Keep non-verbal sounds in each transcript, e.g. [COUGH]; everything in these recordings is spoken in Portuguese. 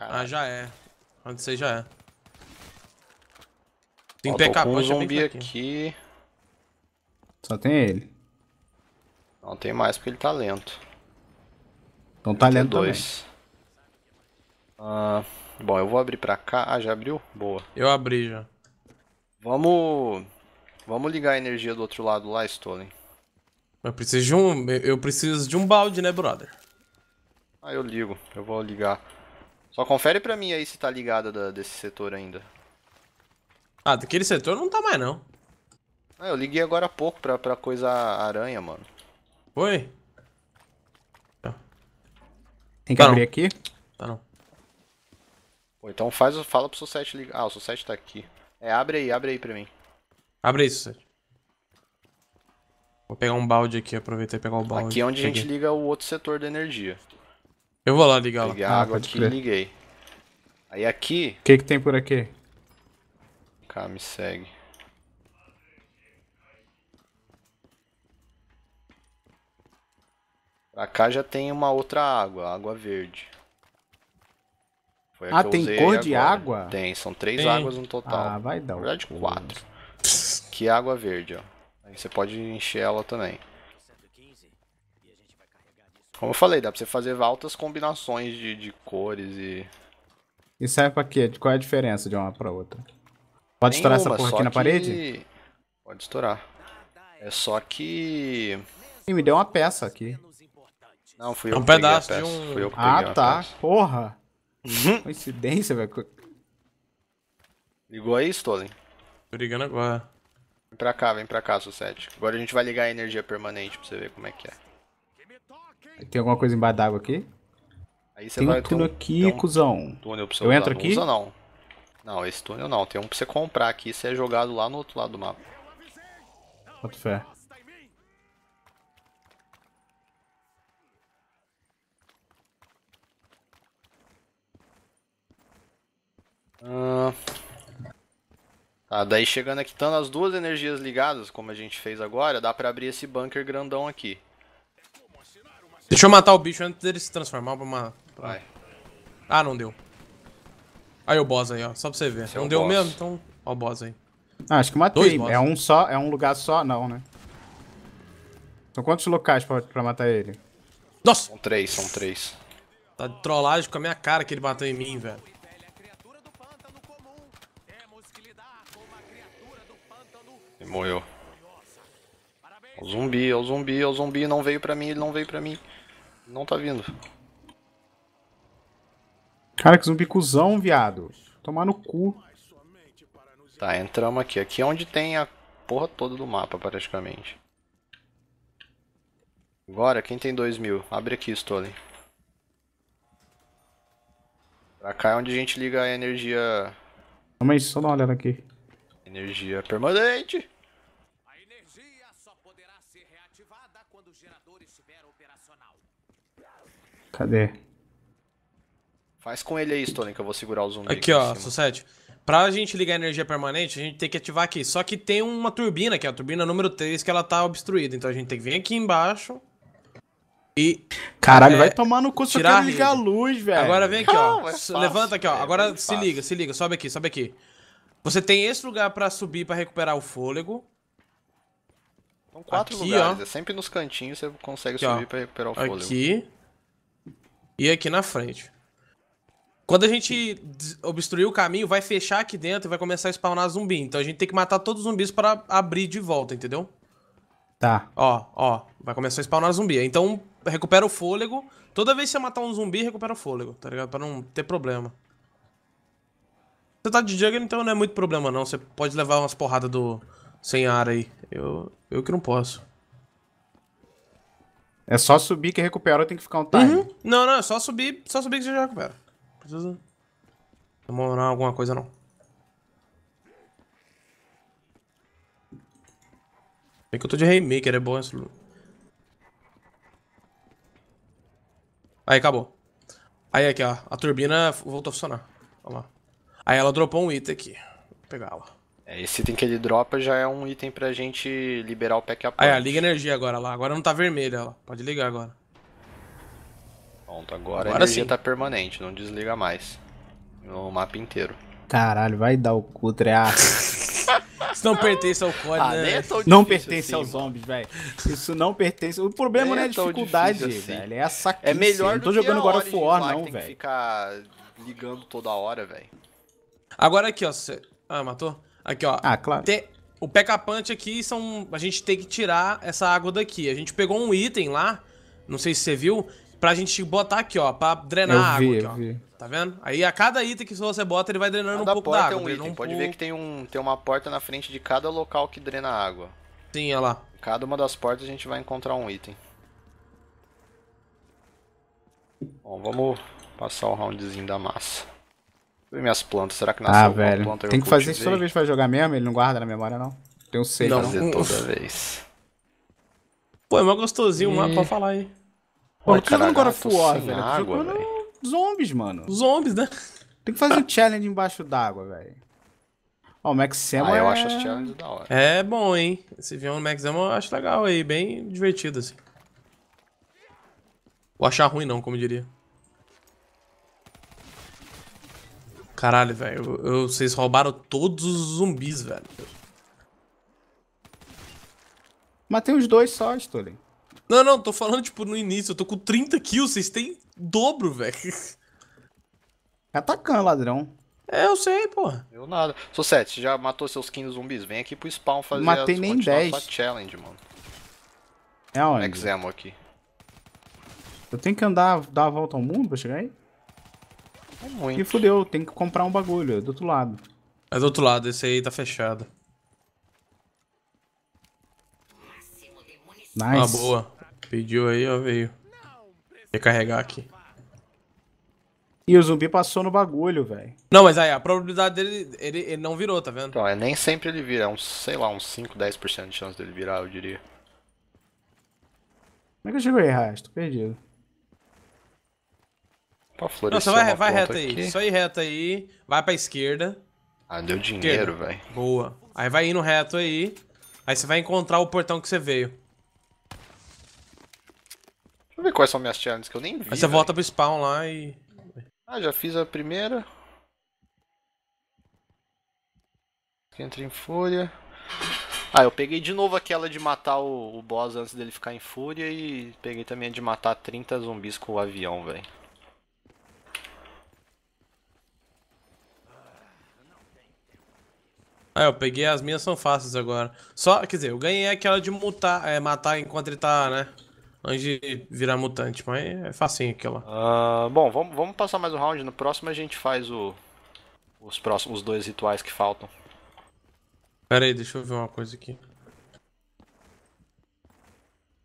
Caralho. Ah, já é. Onde você já é. Tem PK, um zumbi aqui. Só tem ele. Não tem mais porque ele tá lento. Então tá lento dois. Ah, bom, eu vou abrir pra cá. Ah, já abriu? Boa. Eu abri já. Vamos... Vamos ligar a energia do outro lado lá, Stolen. Eu preciso de um... Eu preciso de um balde, né, brother? Ah, eu ligo. Eu vou ligar. Só confere pra mim aí se tá ligado da, desse setor ainda. Ah, daquele setor não tá mais não. Ah, eu liguei agora há pouco pra, pra coisa aranha, mano. Foi? Tá. Tem que tá abrir não. aqui? Tá não. Pô, então faz, fala pro Sussete ligar. Ah, o Sussete tá aqui. É, abre aí, abre aí pra mim. Abre aí, Sussete. Vou pegar um balde aqui, aproveitar e pegar o balde. Aqui é onde a gente liga o outro setor da energia. Eu vou lá ligar lá. Peguei a ah, água aqui e liguei. Aí aqui... O que que tem por aqui? Cá, me segue. Pra cá já tem uma outra água, água verde. ah, tem cor de agora. água? Tem, são três tem. águas no total. Ah, vai dar. Na verdade, quatro. Que água verde, ó. Aí você pode encher ela também. Como eu falei, dá pra você fazer altas combinações de, de cores e. E serve é pra quê? Qual é a diferença de uma pra outra? Pode Nenhuma, estourar essa porra aqui na que... parede? Pode estourar. É só que. Ih, me deu uma peça aqui. Não, fui eu. É um que pedaço de um. Fui eu que ah, tá. Peça. Porra! Uhum. Coincidência, velho. Ligou aí, Stolen? Tô ligando agora. Vem pra cá, vem pra cá, Sussete. Agora a gente vai ligar a energia permanente pra você ver como é que é. Tem alguma coisa embaixo d'água aqui? Aí você tem vai, um túnel aqui, um cuzão. Túnel pra você Eu entro aqui? Usa, não. Não, esse túnel não. Tem um pra você comprar aqui e você é jogado lá no outro lado do mapa. Bota fé. Ah, tá, daí chegando aqui, estando as duas energias ligadas, como a gente fez agora, dá pra abrir esse bunker grandão aqui. Deixa eu matar o bicho antes dele se transformar pra matar. Vai. Ah, não deu. Aí o boss aí, ó. Só pra você ver. Esse é não é deu boss. mesmo, então... Ó o boss aí. Ah, acho que matei. Dois é um só, é um lugar só, não, né? São quantos locais pra, pra matar ele? Nossa! São três, são três. Tá de trollagem com a minha cara que ele bateu em mim, velho. Ele morreu. É o zumbi, é o zumbi, o zumbi não veio pra mim, ele não veio pra mim. Não tá vindo. Cara, que zumbi cuzão, viado. Tomar no cu. Tá, entramos aqui. Aqui é onde tem a porra toda do mapa, praticamente. Agora, quem tem dois mil, Abre aqui, Stolen. Pra cá é onde a gente liga a energia... Calma aí, só dá uma olhada aqui. Energia permanente! Cadê? Faz com ele aí, Stone, que eu vou segurar o zumbi. Aqui, aqui ó, Sussete. Pra gente ligar a energia permanente, a gente tem que ativar aqui. Só que tem uma turbina é a turbina número 3, que ela tá obstruída. Então a gente tem que vir aqui embaixo e. Caralho, é, vai tomar no cu se eu a ligar a luz, velho. Agora vem aqui, ó. É levanta aqui, ó. É, Agora se liga, se liga, sobe aqui, sobe aqui. Você tem esse lugar pra subir pra recuperar o fôlego. São então, quatro aqui, lugares, ó. é sempre nos cantinhos você consegue aqui, subir ó. pra recuperar o fôlego. Aqui e aqui na frente. Quando a gente obstruir o caminho, vai fechar aqui dentro e vai começar a spawnar zumbi. Então a gente tem que matar todos os zumbis para abrir de volta, entendeu? Tá. Ó, ó, vai começar a spawnar zumbi. Então recupera o fôlego. Toda vez que você matar um zumbi, recupera o fôlego, tá ligado? Pra não ter problema. Você tá de jungle, então não é muito problema não. Você pode levar umas porradas do... sem ar aí. Eu, eu que não posso. É só subir que recupera ou tem que ficar um time? Uhum. Não, não, é só subir, só subir que você já recupera. Precisa demorar alguma coisa, não. Bem que eu tô de Haymaker, é bom esse Aí, acabou. Aí, aqui, ó. A turbina voltou a funcionar. Olha lá. Aí ela dropou um item aqui. Vou pegar ela. É, esse item que ele dropa já é um item pra gente liberar o pack a point. Ah, é, liga energia agora lá. Agora não tá vermelha, ó. Pode ligar agora. Pronto, agora, agora a energia sim. tá permanente, não desliga mais. No mapa inteiro. Caralho, vai dar o cutre, ah. [LAUGHS] Isso [LAUGHS] não pertence ao código, ah, né? É não pertence assim, aos zombies, velho. Isso não pertence. O problema não é, é a dificuldade, assim. velho. É a saquice. É melhor não tô jogando agora of War, não, velho. Tem que ficar ligando toda hora, velho. Agora aqui, ó. Cê... Ah, matou? Aqui, ó. Ah, claro. Te... O Pekka Punch aqui são. A gente tem que tirar essa água daqui. A gente pegou um item lá, não sei se você viu, pra gente botar aqui, ó, pra drenar eu a água vi, ó. Vi. Tá vendo? Aí a cada item que você bota, ele vai drenando cada ah, um pouco porta da água. É um item. Um Pode pouco... ver que tem, um, tem uma porta na frente de cada local que drena a água. Sim, olha lá. Cada uma das portas a gente vai encontrar um item. Bom, vamos passar o roundzinho da massa. E minhas plantas, será que nasceu ah, velho. planta Tem que fazer isso toda vez que vai jogar mesmo, ele não guarda na memória, não. Tem um save, não. fazer toda vez. Pô, é mó gostosinho o e... mapa, pra falar aí. Pô, eu tô jogando agora Full velho. Água, jogando véio. zombies, mano. Zombies, né? Tem que fazer um challenge embaixo d'água, velho. Ó, o Max Semo ah, é... eu acho as challenges da hora. É bom, hein? Esse vier um Max eu acho legal aí, bem divertido, assim. Vou achar ruim não, como diria. Caralho, velho. vocês roubaram todos os zumbis, velho. Matei os dois só, Stolen. Não, não, tô falando, tipo, no início. Eu tô com 30 kills, vocês têm dobro, velho. Tá atacando, ladrão. É, eu sei, pô. Eu nada. Sou sete, já matou seus 15 zumbis? Vem aqui pro spawn fazer Matei as, nem 10. challenge, mano. É onde? Examo aqui. Eu tenho que andar, dar a volta ao mundo pra chegar aí? É muito. E fudeu, tem que comprar um bagulho, é do outro lado. É do outro lado, esse aí tá fechado. Nice. Uma ah, boa. Pediu aí, ó, veio. Recarregar carregar aqui. E o zumbi passou no bagulho, velho. Não, mas aí a probabilidade dele, ele, ele não virou, tá vendo? Então, é nem sempre ele vira, é sei lá, uns 5, 10% de chance dele virar, eu diria. Como é que eu cheguei aí, Raiz? Tô perdido. Pra florescer. Não, só vai, vai reto aqui. aí. Só ir reto aí. Vai pra esquerda. Ah, deu dinheiro, velho. Boa. Aí vai indo reto aí. Aí você vai encontrar o portão que você veio. Deixa eu ver quais são minhas challenges que eu nem vi. Aí você véio. volta pro spawn lá e. Ah, já fiz a primeira. Entra em fúria. Ah, eu peguei de novo aquela de matar o, o boss antes dele ficar em fúria e peguei também a de matar 30 zumbis com o avião, velho. Ah, eu peguei as minhas são fáceis agora. Só, quer dizer, eu ganhei aquela de mutar, é, matar enquanto ele tá, né? Antes de virar mutante, mas é facinho aquela. Uh, bom, vamos, passar mais um round. No próximo a gente faz o, os próximos dois rituais que faltam. Pera aí, deixa eu ver uma coisa aqui.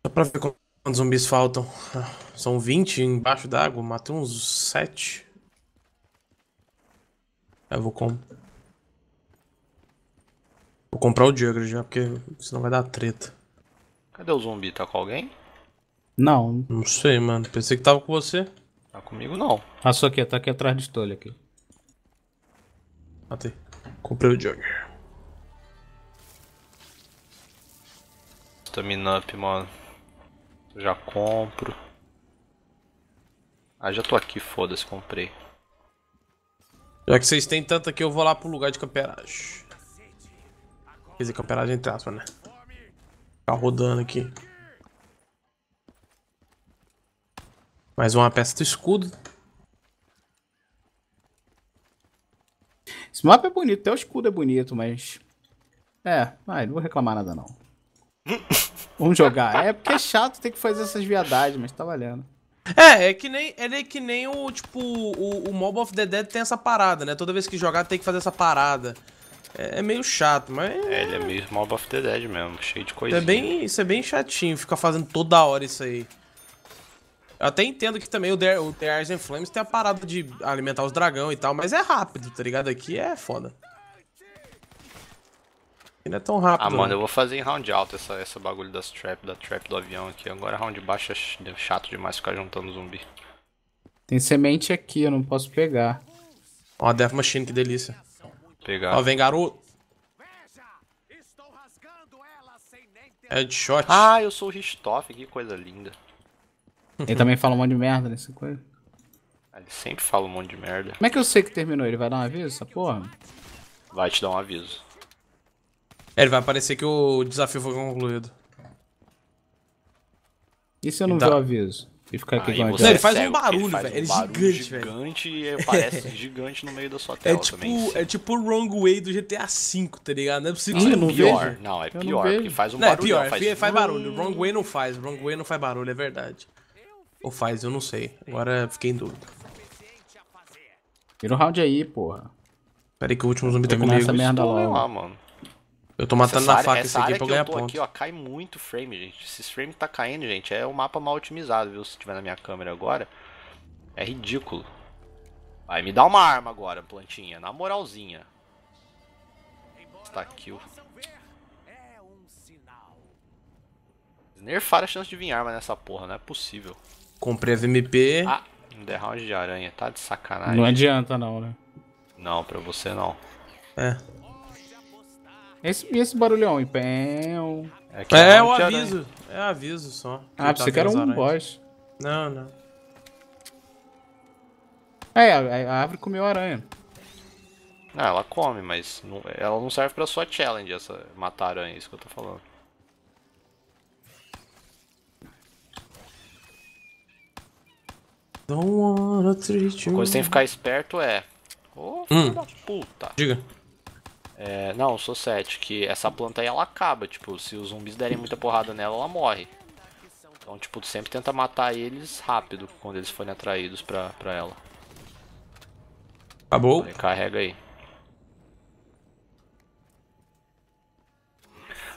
Só pra ver quantos zumbis faltam. Ah, são 20 embaixo d'água, matei uns 7. É, eu vou comprar. Vou comprar o Jugger já, porque senão vai dar treta. Cadê o zumbi? Tá com alguém? Não. Não sei, mano. Pensei que tava com você. Tá comigo não. Ah, só aqui, tá aqui atrás de estolho aqui. Matei. Comprei o Jugger. Stamina up, mano. Já compro. Ah, já tô aqui, foda-se, comprei. Já que vocês têm tanto aqui, eu vou lá pro lugar de camperagem. Quer dizer, campeonato entre aspas, né? Ficar tá rodando aqui. Mais uma peça do escudo. Esse mapa é bonito, até o escudo é bonito, mas... É, ai, não vou reclamar nada não. [LAUGHS] Vamos jogar. É porque é chato ter que fazer essas viadades, mas tá valendo. É, é que nem, é que nem o, tipo, o, o Mob of the Dead tem essa parada, né? Toda vez que jogar tem que fazer essa parada. É, é, meio chato, mas. É, ele é meio Mob of the Dead mesmo, cheio de coisinha. Isso é bem, isso é bem chatinho, ficar fazendo toda hora isso aí. Eu até entendo que também o The, o The Ars and Flames tem a parada de alimentar os dragão e tal, mas é rápido, tá ligado? Aqui é foda. Aqui não é tão rápido. Ah, mano, né? eu vou fazer em round alto essa, essa bagulho das trap, da trap do avião aqui. Agora é round baixo é, é chato demais ficar juntando zumbi. Tem semente aqui, eu não posso pegar. Ó, a Death Machine, que delícia pegar. Ó, vem garoto. Headshot. Ah, eu sou o Ristoff, que coisa linda. Ele também fala um monte de merda nessa coisa. Ah, ele sempre fala um monte de merda. Como é que eu sei que terminou? Ele vai dar um aviso, essa porra? Vai te dar um aviso. É, ele vai aparecer que o desafio foi concluído. E se eu não então... ver o aviso? E ficar aqui ah, com a Não, ele faz um barulho, velho. Ele, é gigante, gigante velho. [LAUGHS] Parece gigante no meio da sua é tela é tipo, também. É tipo o Wrong Way do GTA V, tá ligado? Não é possível não, é não é pior. Não, é pior, não porque faz um não, é barulho. É pior, faz... faz barulho. Wrong Way não faz. Wrong Way não faz barulho, é verdade. Ou faz, eu não sei. Agora fiquei em dúvida. Vira um round aí, porra. Pera aí que o último zumbi tá comigo. Essa merda lá, lá mano. Eu tô matando essa na faca esse aqui pra eu ganhar ponto. aqui, ó, cai muito frame, gente. Esses frame tá caindo, gente. É um mapa mal otimizado, viu? Se tiver na minha câmera agora. É ridículo. Vai, me dá uma arma agora, plantinha. Na moralzinha. Está aqui o... Nerfaram a chance de vir arma nessa porra, não é possível. Comprei as MP. Ah, um round de aranha, tá de sacanagem. Não adianta não, né? Não, pra você não. É. Esse, esse barulhão aí. É, é, é, um é, é o aviso. É aviso só. Ah, você tá quer um boss. Não, não. É, a, a árvore comeu aranha. Ah, ela come, mas não, ela não serve pra sua challenge, essa matar aranha, é isso que eu tô falando. Don't wanna treat you. Uma coisa que tem que ficar esperto é. Ô, oh, hum. puta. Diga. É, não, sou sete. que essa planta aí ela acaba, tipo, se os zumbis derem muita porrada nela, ela morre. Então, tipo, sempre tenta matar eles rápido quando eles forem atraídos pra, pra ela. Acabou. Aí, carrega aí.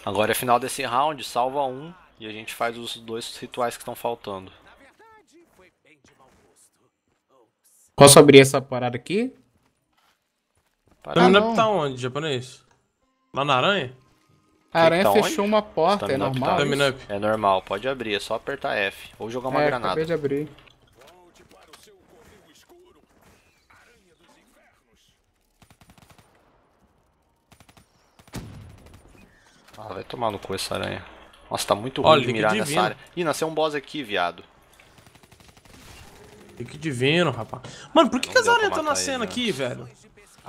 Agora é final desse round, salva um e a gente faz os dois rituais que estão faltando. Posso abrir essa parada aqui? Parece. Então, ah, não. tá onde, japonês? Lá na aranha? A aranha tá fechou onde? uma tá porta, é normal. Tá É normal, pode abrir, é só apertar F. Ou jogar uma é, granada. Acabei de abrir. Ah, vai tomar no cu essa aranha. Nossa, tá muito ruim Olha, de mirar nessa área. Ih, nasceu um boss aqui, viado. Que divino, rapaz. Mano, por que, que as aranhas estão nascendo ele, né? aqui, velho?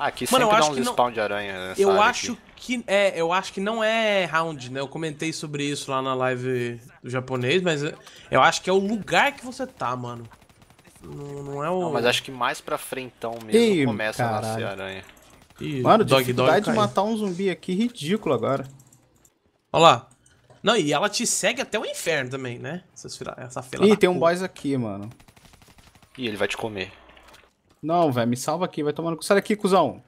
Ah, aqui Mano, sempre dá uns spawn não... de aranha. Eu acho aqui. que. É, eu acho que não é round, né? Eu comentei sobre isso lá na live do japonês, mas eu acho que é o lugar que você tá, mano. Não, não é o. Não, mas acho que mais pra frentão mesmo Ih, começa caralho. a nascer aranha. Ih, mano, dog, dificuldade dog de matar um zumbi aqui ridículo agora. Olha lá. Não, e ela te segue até o inferno também, né? Essa fila, essa fila Ih, tem um boss aqui, mano. Ih, ele vai te comer. Não, velho, me salva aqui, vai tomando. Sai daqui, cuzão.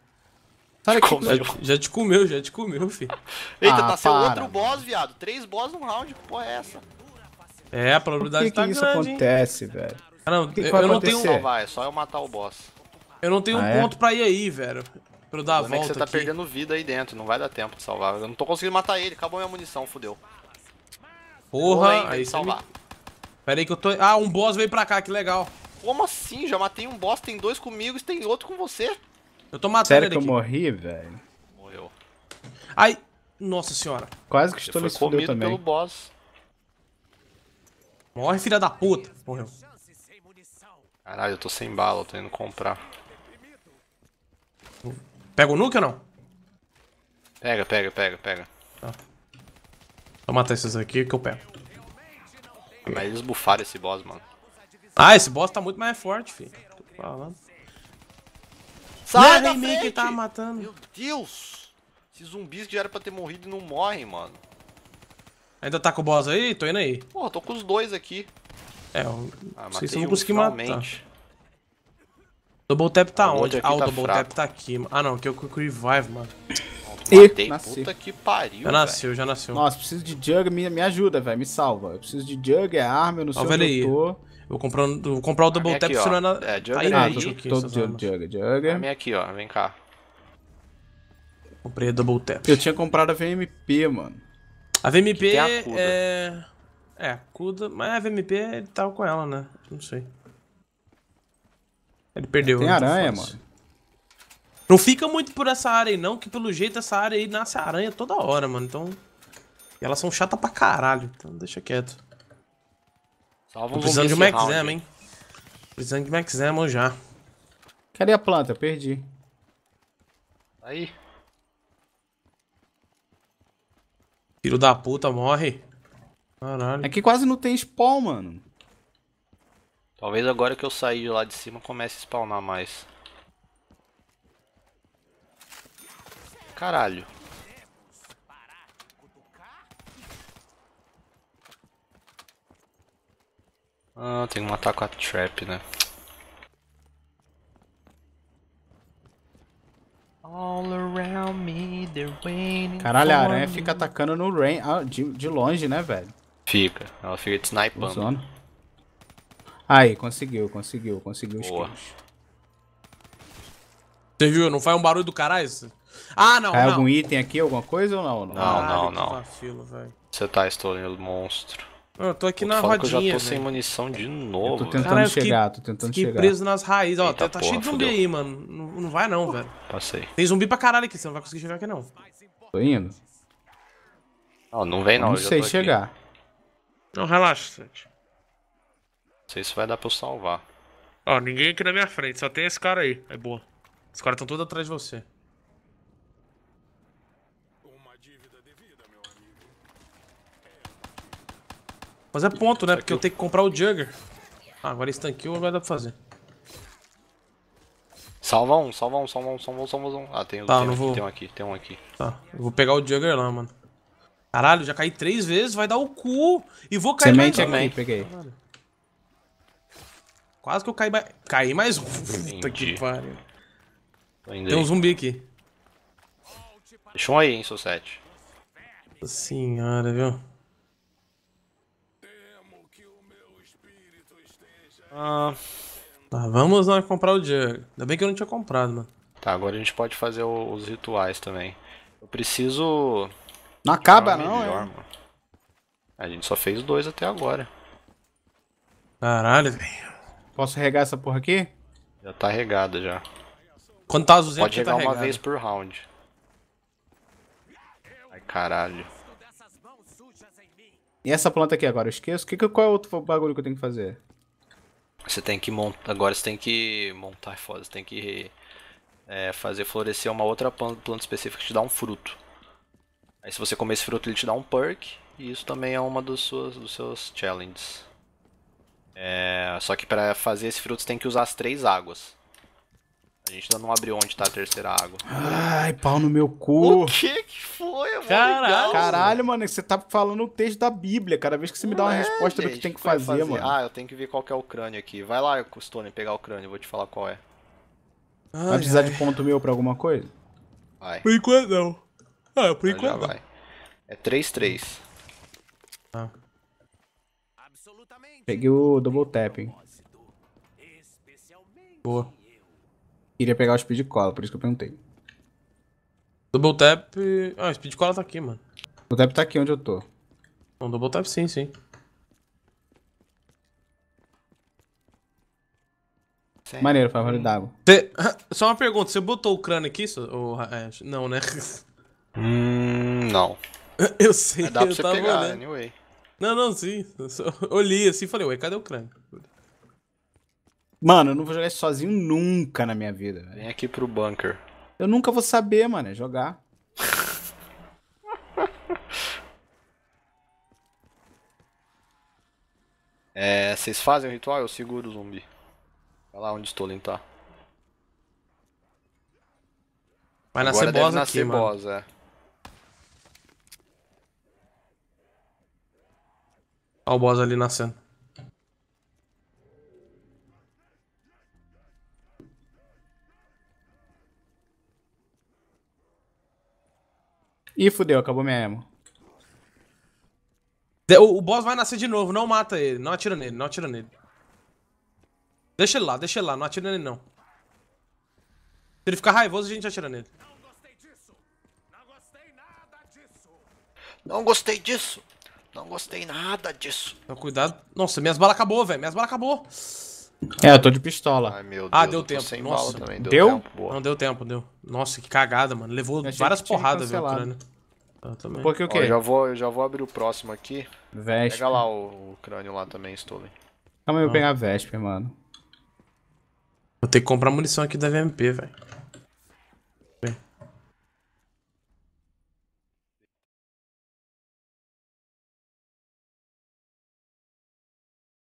Sai daqui, [LAUGHS] cuzão. Já, já te comeu, já te comeu, filho. Eita, tá ah, nasceu para, outro boss, viado. Três boss num round, que porra é essa? É, a probabilidade que tá que grande, isso acontece, hein? velho? Ah, não, que que eu, eu não tenho. Não, vai, é só eu matar o boss. Eu não tenho ah, um é? ponto pra ir aí, velho. Pra eu dar a volta. É que você tá perdendo vida aí dentro, não vai dar tempo de salvar. Eu não tô conseguindo matar ele, acabou minha munição, fodeu. Porra, Porra aí salvar. Me... Pera aí que eu tô. Ah, um boss veio pra cá, que legal. Como assim? Já matei um boss, tem dois comigo e tem outro com você. Eu tô matando Sério ele que eu morri, velho? Morreu. Ai, nossa senhora. Quase que estou nesse comido pelo boss. Morre, filha da puta. Morreu. Caralho, eu tô sem bala, eu tô indo comprar. Pega o nuke ou não? Pega, pega, pega, pega. Tá. Vou matar esses aqui que eu pego. Mas eles bufaram esse boss, mano. Ah, esse boss tá muito mais forte, filho. Tô falando. Sai não, é da frente! Que tá matando. Meu Deus! Esses zumbis que já era pra ter morrido e não morrem, mano. Ainda tá com o boss aí? Tô indo aí. Pô, tô com os dois aqui. É, eu... Ah, não sei se eu vou conseguir matar. Double tap tá a ah, onde? Ah, o tá double fraco. tap tá aqui. Ah, não, que eu é o revive, mano. matei, nasci. puta que pariu, Já nasceu, véio. já nasceu. Nossa, preciso de jug, me, me ajuda, velho, me salva. Eu preciso de jug, é arma, eu não sei onde eu tô. Vou comprar, vou comprar o Double Tap aqui, na... É, Jugger tá aí, aí. Ah, aqui, todo Jugger, Jugger. A aqui, ó. Vem cá. Comprei a Double Tap. Eu tinha comprado a VMP, mano. A VMP a é... É, Cuda, mas a VMP ele tava com ela, né? Não sei. Ele perdeu. Tem né? aranha, tá mano. Não fica muito por essa área aí não, que pelo jeito essa área aí nasce aranha toda hora, mano. Então... E elas são chatas pra caralho, então deixa quieto precisando de Max exam, hein? Precisando de Max exam já. Cadê a planta? perdi. Aí. Filho da puta, morre. Caralho. É que quase não tem spawn, mano. Talvez agora que eu sair de lá de cima comece a spawnar mais. Caralho. Ah, tem que matar com a trap, né? All around me, Caralho, a aranha me. fica atacando no rain ah, de, de longe, né, velho? Fica, ela fica te snipando. Aí, conseguiu, conseguiu, conseguiu os kills. Você viu? Não faz um barulho do caralho? Ah, não, Cai não. algum item aqui, alguma coisa ou não? Não, não, não. não. Você tá estourando monstro. Eu tô aqui na rodinha. eu já tô né? sem munição de novo. Eu tô tentando chegar, tô tentando chegar. preso nas raízes. Ó, Eita, tá, porra, tá cheio de zumbi fudeu. aí, mano. Não, não vai não, velho. Passei. Tem zumbi pra caralho aqui, você não vai conseguir chegar aqui não. Tô indo. Não, não vem não. Não sei chegar. Aqui. Não, relaxa, gente. Não sei se vai dar pra eu salvar. Ó, ninguém aqui na minha frente, só tem esse cara aí. É boa. Os caras estão todos atrás de você. Mas é ponto, né? Porque eu... tenho que comprar o Jugger. Ah, agora estanqueou, é agora dá pra fazer. Salva um, salva um, salva um, salva um, salva um. Ah, tem, tá, tem, não aqui, vou... tem um aqui, tem um aqui. Tá, eu vou pegar o Jugger lá, mano. Caralho, já caí três vezes, vai dar o cu. E vou cair Semente mais também. Peguei. Caralho. Quase que eu caí mais... Caí mais... Puta que pariu. Tem um zumbi aqui. Deixa um aí, hein, seu 7. Nossa senhora, viu? Ah, tá, vamos lá comprar o Jug. Ainda bem que eu não tinha comprado, mano. Tá, agora a gente pode fazer o, os rituais também. Eu preciso. Não acaba, não, é? A gente só fez dois até agora. Caralho, velho. Posso regar essa porra aqui? Já tá regada já. Quando tá azulzinho, pode tá regar tá uma regada. vez por round. Ai, caralho. E essa planta aqui agora? Eu esqueço. Que, que, qual é o outro bagulho que eu tenho que fazer? Você tem que montar. Agora você tem que montar é foda, você tem que é, fazer florescer uma outra planta específica que te dá um fruto. Aí se você comer esse fruto ele te dá um perk. E isso também é uma dos, suas, dos seus challenges. É, só que para fazer esse fruto você tem que usar as três águas. A gente ainda não abriu onde tá a terceira água. Ai, pau no meu cu. O que que foi, mano? Caralho, Caralho mano, é você tá falando o texto da Bíblia. Cada vez que você me dá uma é, resposta gente, do que tem que, é que fazer, fazer, mano. Ah, eu tenho que ver qual que é o crânio aqui. Vai lá, Custone, pegar o crânio, vou te falar qual é. Ai, vai precisar ai. de ponto meu pra alguma coisa? Vai. Por enquanto não. Ah, por então enquanto Vai. É 3-3. Ah. Peguei o double tap, hein. Boa. Queria pegar o Speed Cola, por isso que eu perguntei. Double Tap... Ah, o Speed Cola tá aqui, mano. O Double Tap tá aqui onde eu tô. Não, Double Tap sim, sim. Maneiro, favor d'água. Cê... [LAUGHS] Só uma pergunta, você botou o crânio aqui? Ou... Ah, é, não, né? [LAUGHS] Hum, não. [LAUGHS] Eu sei, é, dá pra eu você tá pegar, olhando. anyway. Não, não, sim. Eu olhei assim e falei, ué, cadê o crânio? Mano, eu não vou jogar isso sozinho nunca na minha vida. Vem aqui pro bunker. Eu nunca vou saber, mano, é jogar. [LAUGHS] é, vocês fazem o ritual? Eu seguro o zumbi. Olha lá onde estou tá. Vai nascer Agora boss aqui, boss, mano. É. Olha o boss ali nascendo. Ih, fudeu, acabou minha emo. O, o boss vai nascer de novo, não mata ele, não atira nele, não atira nele. Deixa ele lá, deixa ele lá, não atira nele não. Se ele ficar raivoso, a gente atira nele. Não gostei disso. Não gostei nada disso. Então, cuidado. Nossa, minhas balas acabou, velho. Minhas balas acabou. É, eu tô de pistola. Ai, meu ah, Deus, ah, deu tempo. Sem Nossa, também. Deu? deu? Tempo, não, deu tempo, deu. Nossa, que cagada, mano. Levou várias porradas, velho, Ucrânia. Ah, eu Porque o quê? Ó, eu, já vou, eu já vou abrir o próximo aqui. Vespa. Pega lá o, o crânio lá também, Stolen. Calma aí, eu vou ah. pegar a Vespa, mano. Vou ter que comprar munição aqui da VMP, velho.